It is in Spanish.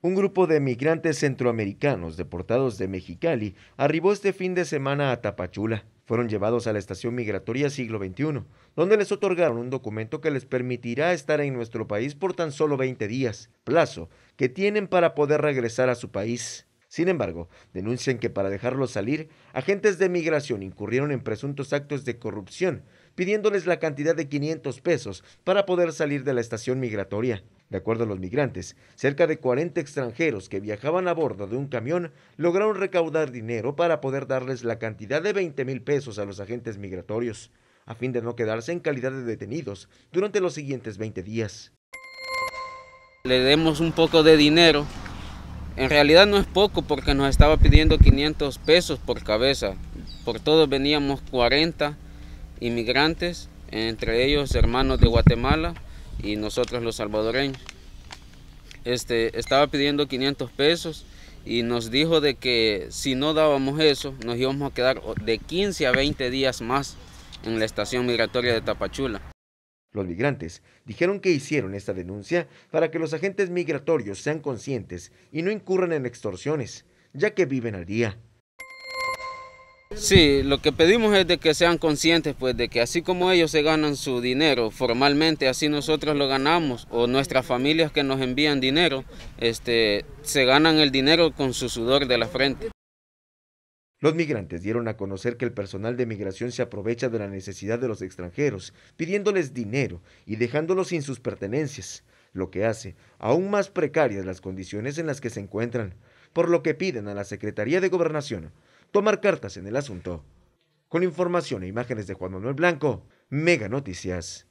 Un grupo de migrantes centroamericanos deportados de Mexicali arribó este fin de semana a Tapachula. Fueron llevados a la estación migratoria siglo XXI, donde les otorgaron un documento que les permitirá estar en nuestro país por tan solo 20 días, plazo que tienen para poder regresar a su país. Sin embargo, denuncian que para dejarlos salir, agentes de migración incurrieron en presuntos actos de corrupción, pidiéndoles la cantidad de 500 pesos para poder salir de la estación migratoria. De acuerdo a los migrantes, cerca de 40 extranjeros que viajaban a bordo de un camión lograron recaudar dinero para poder darles la cantidad de 20 mil pesos a los agentes migratorios, a fin de no quedarse en calidad de detenidos durante los siguientes 20 días. Le demos un poco de dinero en realidad no es poco porque nos estaba pidiendo 500 pesos por cabeza. Por todos veníamos 40 inmigrantes, entre ellos hermanos de Guatemala y nosotros los salvadoreños. Este, estaba pidiendo 500 pesos y nos dijo de que si no dábamos eso nos íbamos a quedar de 15 a 20 días más en la estación migratoria de Tapachula. Los migrantes dijeron que hicieron esta denuncia para que los agentes migratorios sean conscientes y no incurran en extorsiones, ya que viven al día. Sí, lo que pedimos es de que sean conscientes, pues, de que así como ellos se ganan su dinero formalmente, así nosotros lo ganamos, o nuestras familias que nos envían dinero, este, se ganan el dinero con su sudor de la frente. Los migrantes dieron a conocer que el personal de migración se aprovecha de la necesidad de los extranjeros, pidiéndoles dinero y dejándolos sin sus pertenencias, lo que hace aún más precarias las condiciones en las que se encuentran, por lo que piden a la Secretaría de Gobernación tomar cartas en el asunto. Con información e imágenes de Juan Manuel Blanco, Mega Noticias.